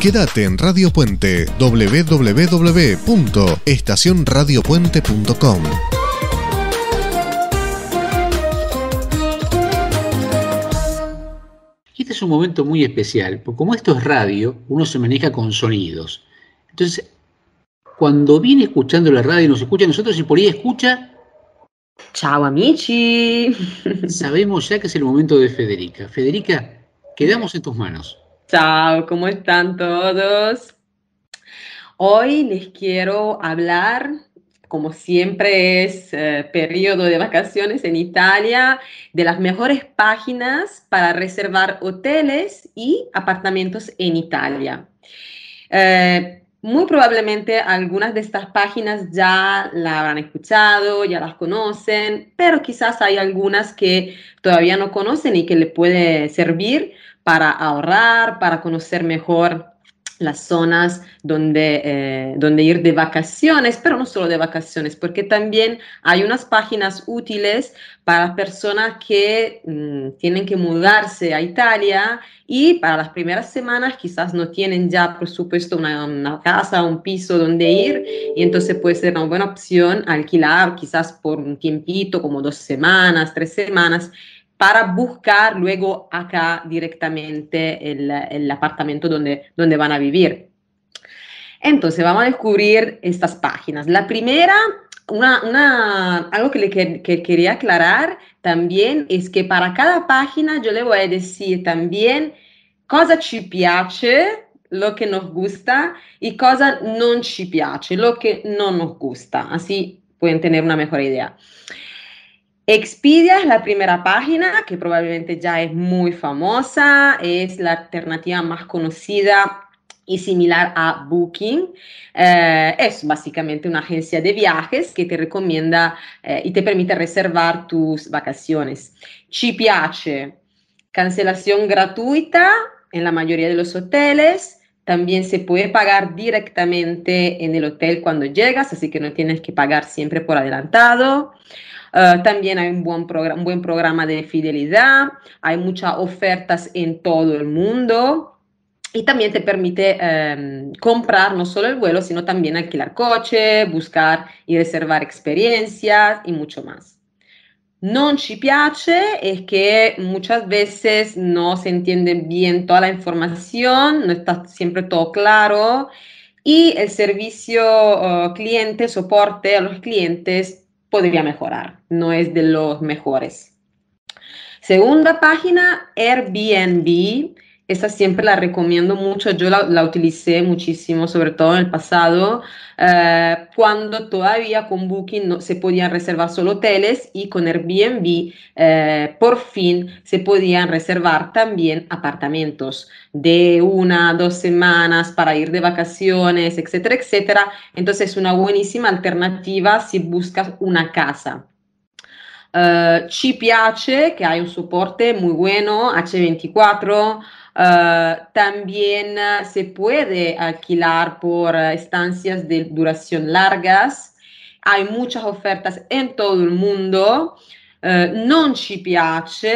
Quédate en Radio Puente www.estacionradiopuente.com. Este es un momento muy especial, porque como esto es radio, uno se maneja con sonidos. Entonces, cuando viene escuchando la radio y nos escucha a nosotros y por ahí escucha... Chao amici. Sabemos ya que es el momento de Federica. Federica, quedamos en tus manos. Chao, ¿cómo están todos? Hoy les quiero hablar, como siempre es eh, periodo de vacaciones en Italia, de las mejores páginas para reservar hoteles y apartamentos en Italia. Eh, muy probablemente algunas de estas páginas ya la habrán escuchado, ya las conocen, pero quizás hay algunas que todavía no conocen y que le puede servir para ahorrar, para conocer mejor las zonas donde, eh, donde ir de vacaciones, pero no solo de vacaciones, porque también hay unas páginas útiles para personas que mm, tienen que mudarse a Italia y para las primeras semanas quizás no tienen ya, por supuesto, una, una casa, un piso donde ir, y entonces puede ser una buena opción alquilar quizás por un tiempito, como dos semanas, tres semanas, para buscar luego acá directamente el, apartamento donde, donde van a vivir. Entonces, vamos a descubrir estas páginas. La primera, una, algo que, le, quería aclarar también es que para cada página yo le voy a decir también cosa ci piace, lo que nos gusta, y cosa no ci piace, lo que no nos gusta. Así pueden tener una mejor idea. Expedia es la primera página que probablemente ya es muy famosa, es la alternativa más conocida y similar a Booking. Eh, es básicamente una agencia de viajes que te recomienda eh, y te permite reservar tus vacaciones. Ci piace cancelación gratuita en la mayoría de los hoteles. También se puede pagar directamente en el hotel cuando llegas, así que no tienes que pagar siempre por adelantado. Eh, también hay un buen, un buen programa de fidelidad, hay muchas ofertas en todo el mundo y también te permite em, comprar no solo el vuelo, sino también alquilar coche, buscar y reservar experiencias y mucho más. no ci piace es que muchas veces no se entiende bien toda la información, no está siempre todo claro y el servicio oh, cliente, soporte a los clientes podría mejorar, no es de los mejores. Segunda página, Airbnb esa siempre la recomiendo mucho, yo la, utilicé muchísimo, sobre todo en el pasado, eh, cuando todavía con Booking no, se podían reservar solo hoteles y con Airbnb eh, por fin se podían reservar también apartamentos de una, dos semanas para ir de vacaciones, etcétera, etcétera. Entonces es una buenísima alternativa si buscas una casa. Uh, ci piace che un soporte muy bueno H24, Ah, también ah, se puede alquilar por ah, estancias de duración largas. Hay muchas ofertas en todo el mundo. non ci piace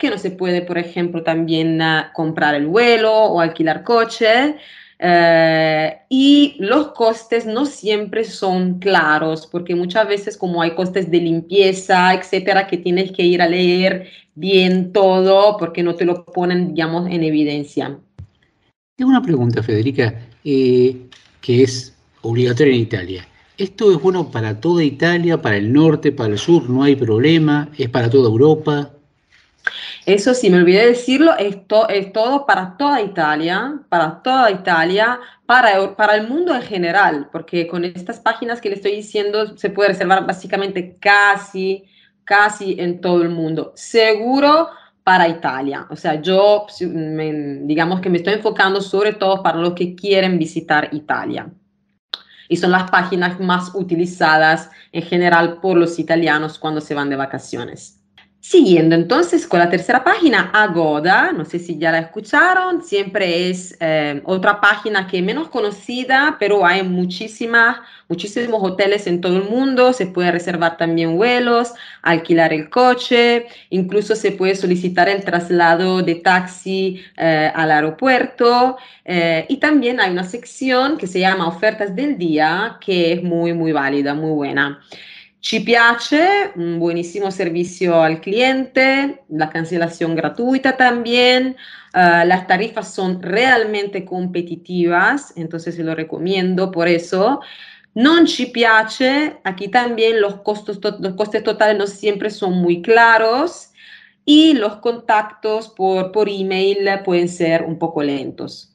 que no se puede, por ejemplo, también comprar el vuelo o alquilar coche. Eh, y los costes no siempre son claros, porque muchas veces como hay costes de limpieza, etcétera, que tienes que ir a leer bien todo, porque no te lo ponen, digamos, en evidencia. Tengo una pregunta, Federica, eh, que es obligatoria en Italia. ¿Esto es bueno para toda Italia, para el norte, para el sur? ¿No hay problema? ¿Es para toda Europa? Eso sí, me olvidé de decirlo, es, es todo para toda Italia, para toda Italia, para, el mundo en general, porque con estas páginas que le estoy diciendo se puede reservar básicamente casi, casi en todo el mundo. Seguro para Italia. O sea, yo digamos que me estoy enfocando sobre todo para los que quieren visitar Italia. Y son las páginas más utilizadas en general por los italianos cuando se van de vacaciones. Siguiendo entonces con la tercera página, Agoda, no sé si ya la escucharon, siempre es eh, otra página que es menos conocida, pero hay muchísimas, muchísimos hoteles en todo el mundo, se puede reservar también vuelos, alquilar el coche, incluso se puede solicitar el traslado de taxi eh, al aeropuerto eh, y también hay una sección que se llama ofertas del día que es muy, muy válida, muy buena. Ci piace, un buenísimo servicio al cliente, la cancelación gratuita también, ah, las tarifas son realmente competitivas, entonces se lo recomiendo por eso. Non ci piace, aquí también los, costos, los costes totales no siempre son muy claros y los contactos por, por email pueden ser un poco lentos.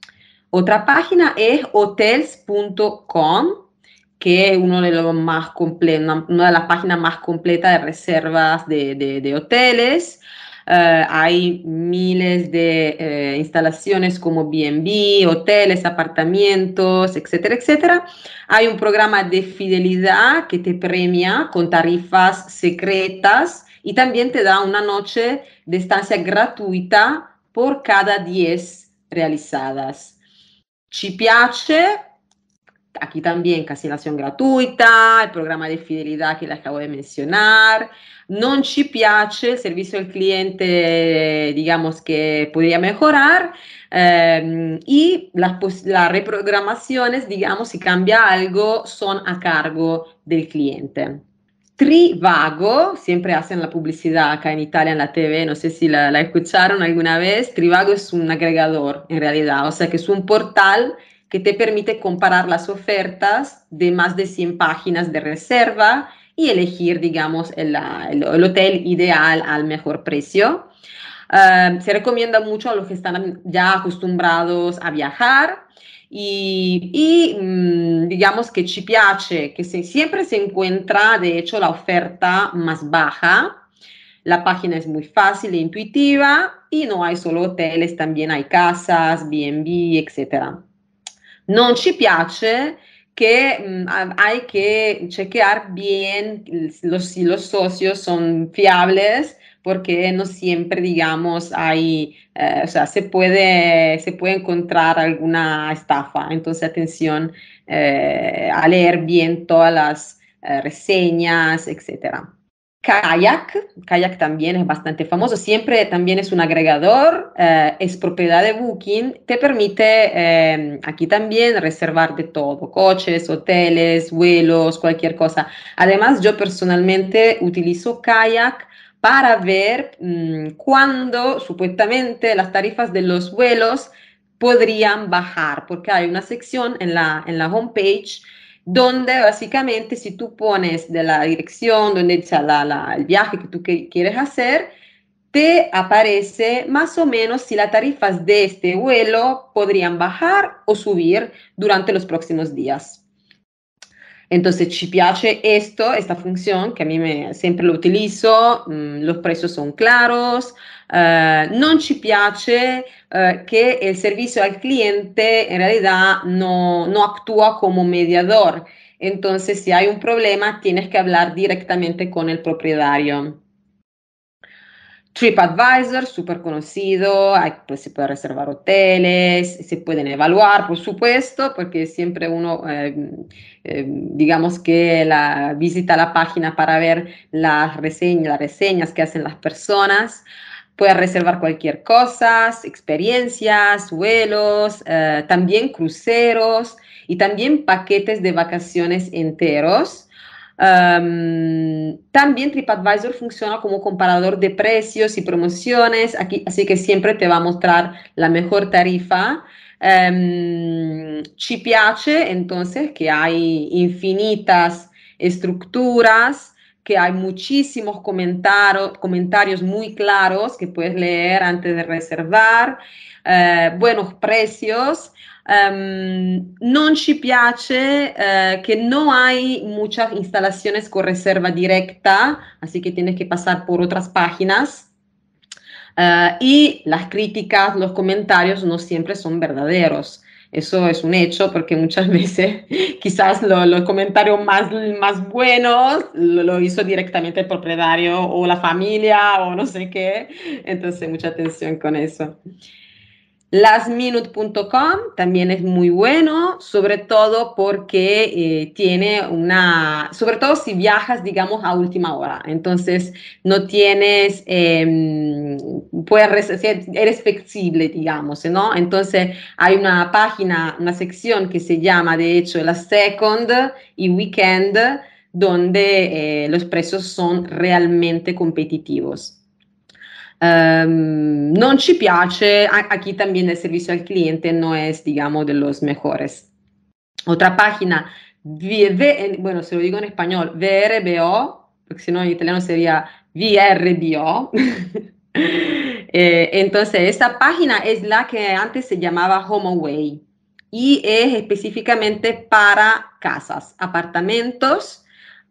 Otra página es hotels.com que es uno de los más una, de las páginas más completas de reservas de, hoteles. Eh, hay miles de eh, instalaciones como BNB, hoteles, apartamentos, etcétera, etcétera. Hay un programa de fidelidad que te premia con tarifas secretas y también te da una noche de estancia gratuita por cada 10 realizadas. Ci piace aquí también cancelación gratuita, el programa de fidelidad que les acabo de mencionar. Non ci piace el servicio al cliente, digamos que podría mejorar. Em, y pues, las, reprogramaciones, digamos, si cambia algo, son a cargo del cliente. Trivago, siempre hacen la publicidad acá en Italia en la TV, no sé si la, la, escucharon alguna vez, Trivago es un agregador en realidad, o sea que es un portal que te permite comparar las ofertas de más de 100 páginas de reserva y elegir, digamos, el, hotel ideal al mejor precio. se recomienda mucho a los que están ya acostumbrados a viajar y, mm, digamos que ci piace que siempre se encuentra, de hecho, la oferta más baja. La página es muy fácil e intuitiva y no hay solo hoteles, también hay casas, B&B, etcétera. No ci piace que hay que chequear bien los, los socios son fiables porque no siempre, digamos, hay, eh, o sea, se puede, se puede encontrar alguna estafa. Entonces, atención eh, a leer bien todas las eh, reseñas, etcétera. Kayak, Kayak también es bastante famoso, siempre también es un agregador, eh, es propiedad de Booking, te permite eh, aquí también reservar de todo, coches, hoteles, vuelos, cualquier cosa. Además, yo personalmente utilizo Kayak para ver mm, cuándo supuestamente las tarifas de los vuelos podrían bajar, porque hay una sección en la, en la homepage donde básicamente si tú pones de la dirección, donde está el viaje que tú quieres hacer, te aparece más o menos si las tarifas de este vuelo podrían bajar o subir durante los próximos días. Entonces, ci piace esto, esta función que a mí me, siempre lo utilizo, mm, los precios son claros, No eh, nos ci piace eh, que el servicio al cliente en realidad no, no actúa como mediador. Entonces, si hay un problema, tienes que hablar directamente con el propietario. TripAdvisor, súper conocido, pues, se puede reservar hoteles, se pueden evaluar, por supuesto, porque siempre uno, em, em, digamos que la, visita la página para ver las reseñas, las reseñas que hacen las personas. puede reservar cualquier cosa, experiencias, vuelos, eh, también cruceros y también paquetes de vacaciones enteros también TripAdvisor funciona como comparador de precios y promociones, aquí, así que siempre te va a mostrar la mejor tarifa. Um, entonces que hay infinitas estructuras, que hay muchísimos comentarios, comentarios muy claros que puedes leer antes de reservar, eh, buenos precios. Um, non ci piace eh, que no hay muchas instalaciones con reserva directa, así que tienes que pasar por otras páginas. Eh, y las críticas, los comentarios no siempre son verdaderos. Eso es un hecho porque muchas veces quizás los comentarios más, más buenos lo, lo, hizo directamente el propietario o la familia o no sé qué. Entonces mucha atención con eso. Lastminute.com también es muy bueno, sobre todo porque eh, tiene una, sobre todo si viajas, digamos, a última hora. Entonces, no tienes, em, puedes, eres flexible, digamos, ¿no? Entonces, hay una página, una sección que se llama, de hecho, la Second y Weekend, donde eh, los precios son realmente competitivos no ehm, non ci piace, aquí también el servicio al cliente no es, digamos, de los mejores. Otra página, bueno, se lo digo en español, VRBO, porque si no en italiano sería VRBO. Eh, entonces, esta página es la que antes se llamaba HomeAway y es específicamente para casas, apartamentos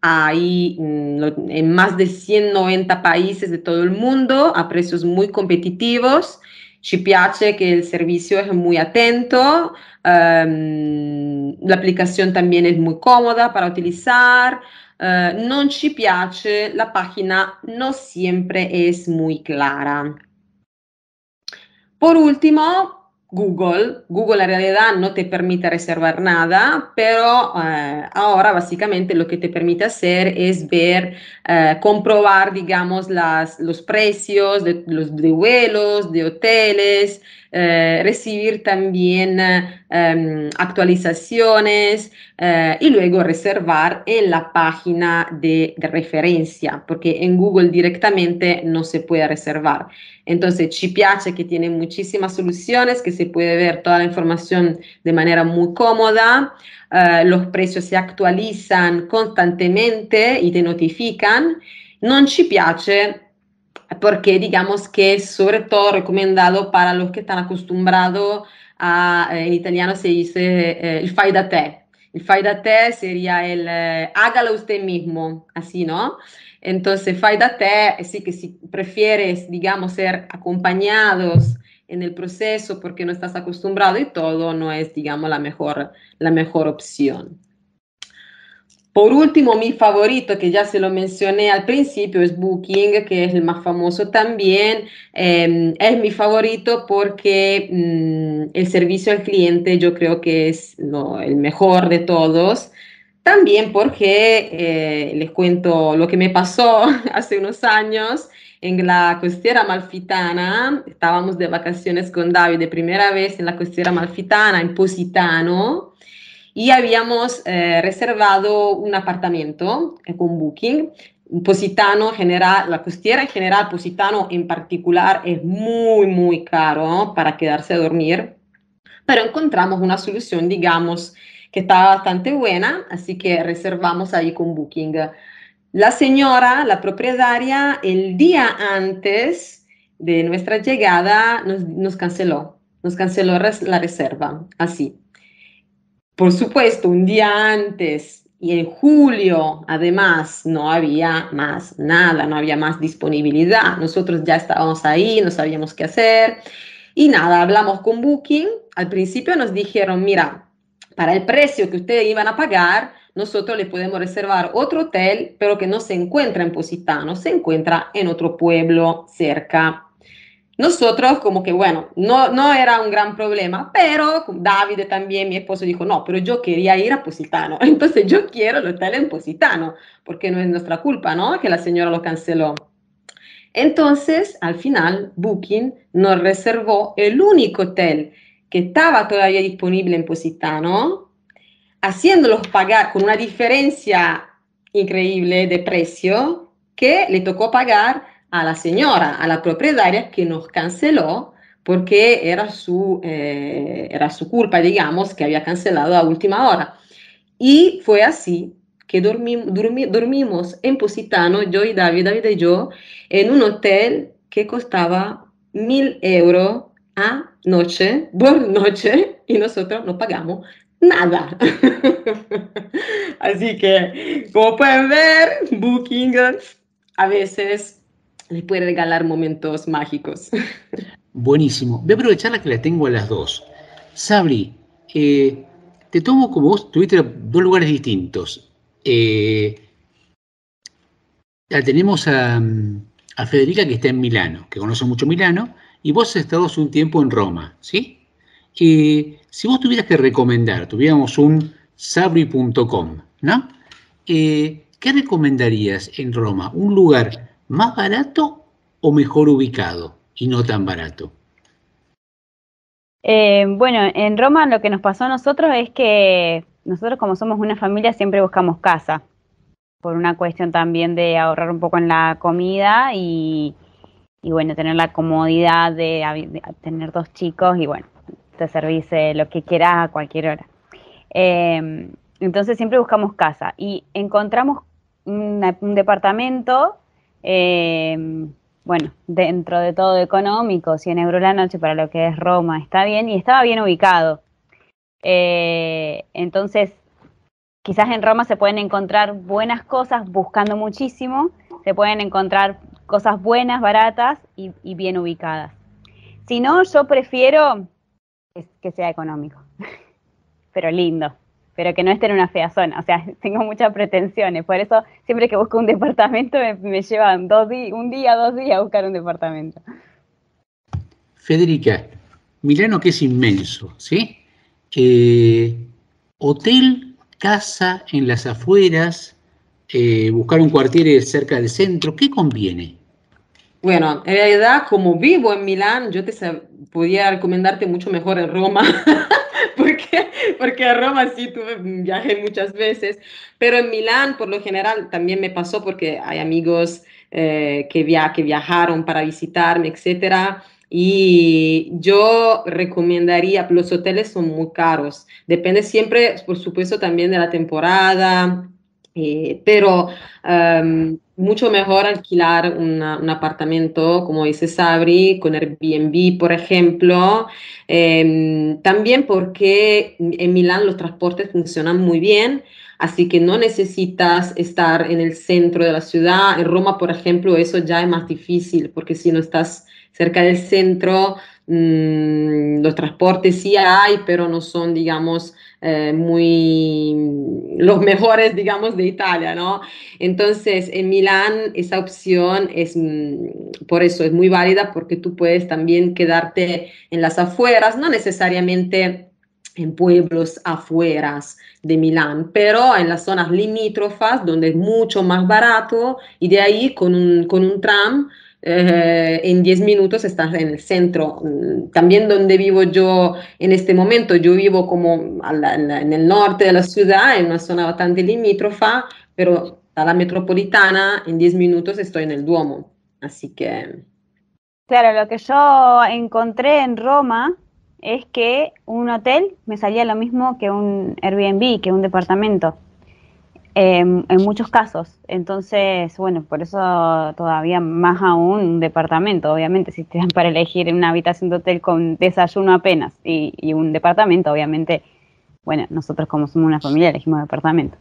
hay mm, en más de 190 países de todo el mundo a precios muy competitivos. Ci piace que el servicio es muy atento, em, la aplicación también es muy cómoda para utilizar. No eh, non ci piace, la página no siempre es muy clara. Por último, Google, Google en realidad no te permite reservar nada, pero eh, ahora básicamente lo que te permite hacer es ver, eh, comprobar, digamos, las, los precios de los vuelos, de hoteles, eh, recibir también em, actualizaciones y luego reservar en la página de referencia, porque en Google directamente no se puede reservar. Entonces, ci piace que tiene muchísimas soluciones, que se puede ver toda la información de manera muy cómoda, eh, los precios se actualizan constantemente y te notifican. No ci piace porque digamos que es sobre todo recomendado para los que están acostumbrados a, eh, en italiano se dice el eh, fai da te. El fai da te sería el hágalo usted mismo, así, ¿no? Entonces, Faida sí que si prefieres, digamos, ser acompañados en el proceso porque no estás acostumbrado y todo, no es, digamos, la mejor, la mejor opción. Por último, mi favorito, que ya se lo mencioné al principio, es Booking, que es el más famoso también. Em, es mi favorito porque mm, el servicio al cliente yo creo que es el mejor de todos. También porque eh, les cuento lo que me pasó hace unos años en la costiera malfitana. Estábamos de vacaciones con David de primera vez en la costiera malfitana, en Positano, y habíamos eh, reservado un apartamento eh, con Booking. Positano general, la costiera en general, Positano en particular, es muy, muy caro para quedarse a dormir, pero encontramos una solución, digamos, que estaba bastante buena, así que reservamos ahí con Booking. La señora, la propietaria, el día antes de nuestra llegada nos, nos canceló, nos canceló la reserva, así. Por supuesto, un día antes y en julio, además, no había más nada, no había más disponibilidad. Nosotros ya estábamos ahí, no sabíamos qué hacer. Y nada, hablamos con Booking. Al principio nos dijeron, mira, para el precio que ustedes iban a pagar, nosotros le podemos reservar otro hotel, pero que no se encuentra en Positano, se encuentra en otro pueblo cerca. Nosotros como que, bueno, no, no era un gran problema, pero David también, mi esposo, dijo, no, pero yo quería ir a Positano, entonces yo quiero el hotel en Positano, porque no es nuestra culpa, ¿no? Que la señora lo canceló. Entonces, al final, Booking nos reservó el único hotel que estaba todavía disponible en Positano, haciéndolos pagar con una diferencia increíble de precio que le tocó pagar a la señora, a la propietaria que nos canceló porque era su, eh, era su culpa, digamos, que había cancelado a última hora. Y fue así que dormimos en Positano, yo y David, David y yo, en un hotel que costaba mil euros noche, por noche, y nosotros no pagamos nada. Así que, como pueden ver, Booking a veces les puede regalar momentos mágicos. Buenísimo. Voy a aprovechar la que la tengo a las dos. Sabri, eh, te tomo como vos tuviste dos lugares distintos. Eh, tenemos a, mm, a Federica que está en Milano, que conoce mucho Milano, y vos has un tiempo en Roma, ¿sí? si vos tuvieras que recomendar, tuviéramos un sabri.com, ¿no? Eh, ¿Qué recomendarías en Roma? ¿Un lugar más barato o mejor ubicado y no tan barato? Eh, bueno, en Roma lo que nos pasó a nosotros es que nosotros como somos una familia siempre buscamos casa, por una cuestión también de ahorrar un poco en la comida y, y bueno, tener la comodidad de, tener dos chicos y bueno, te servís eh, lo que quieras a cualquier hora. Em, entonces siempre buscamos casa y encontramos un departamento, em, bueno, dentro de todo económico, 100 euros la noche para lo que es Roma, está bien y estaba bien ubicado. Eh, entonces, quizás en Roma se pueden encontrar buenas cosas buscando muchísimo, se pueden encontrar cosas buenas, baratas y, bien ubicadas. Si no, yo prefiero que sea económico, pero lindo, pero que no esté en una fea zona. O sea, tengo muchas pretensiones, por eso siempre que busco un departamento me, llevan dos un día, dos días a buscar un departamento. Federica, Milano que es inmenso, ¿sí? hotel, casa en las afueras, eh, buscar un cuartier cerca del centro, ¿qué conviene? Bueno, en realidad, como vivo en Milán, yo te podía recomendarte mucho mejor en Roma, porque, porque a Roma sí tuve mm, viaje muchas veces, pero en Milán, por lo general, también me pasó porque hay amigos eh, que, via que viajaron para visitarme, etcétera. Y yo recomendaría, los hoteles son muy caros, depende siempre, por supuesto, también de la temporada, eh, pero em, mucho mejor alquilar un apartamento, como dice Sabri, con Airbnb, por ejemplo. Em, también porque en Milán los transportes funcionan muy bien, así que no necesitas estar en el centro de la ciudad. En Roma, por ejemplo, eso ya es más difícil, porque si no estás cerca del centro, Mm, los transportes sí hay, pero no son, digamos, eh, muy mm, los mejores, digamos, de Italia, ¿no? Entonces, en Milán esa opción es, mm, por eso es muy válida, porque tú puedes también quedarte en las afueras, no necesariamente en pueblos afueras de Milán, pero en las zonas limítrofas, donde es mucho más barato, y de ahí con un, con un tram eh, en 10 minutos estás en el centro. Mm, también donde vivo yo en este momento, yo vivo como en el norte de la ciudad, en una zona bastante limítrofa, pero a la metropolitana, en 10 minutos estoy en el Duomo. Así que... Claro, lo que yo encontré en Roma es que un hotel me salía lo mismo que un Airbnb, que un departamento. Em, en, muchos casos. Entonces, bueno, por eso todavía más aún un departamento, obviamente, si te dan para elegir una habitación de hotel con desayuno apenas y, un departamento, obviamente, bueno, nosotros como somos una familia elegimos departamento.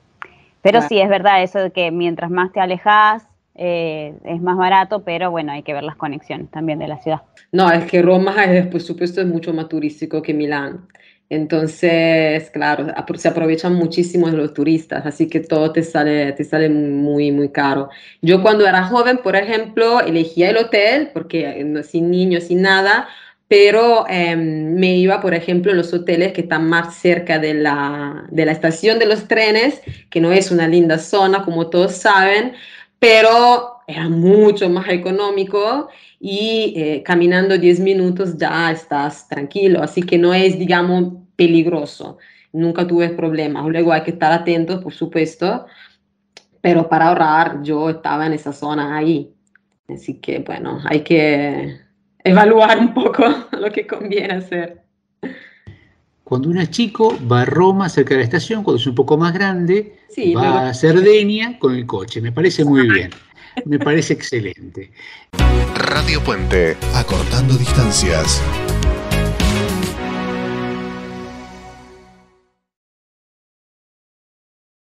Pero sí, es verdad eso de que mientras más te alejas, eh, es más barato, pero bueno, hay que ver las conexiones también de la ciudad. No, es que Roma, por supuesto, es mucho más turístico que Milán. Entonces, claro, se aprovechan muchísimo los turistas, así que todo te sale, te sale muy, muy caro. Yo cuando era joven, por ejemplo, elegía el hotel, porque eh, sin niños, sin nada, pero em, me iba, por ejemplo, a los hoteles que están más cerca de la, de la, estación de los trenes, que no es una linda zona, como todos saben, pero era mucho más económico y eh, caminando 10 minutos ya estás tranquilo, así que no es, digamos, peligroso, nunca tuve problemas. Luego hay que estar atento, por supuesto, pero para ahorrar yo estaba en esa zona ahí, así que bueno, hay que evaluar un poco lo que conviene hacer. Cuando uno es chico, va a Roma cerca de la estación, cuando es un poco más grande, va a Cerdeña con el coche. Me parece muy bien. Me parece excelente. Radio Puente, acortando distancias.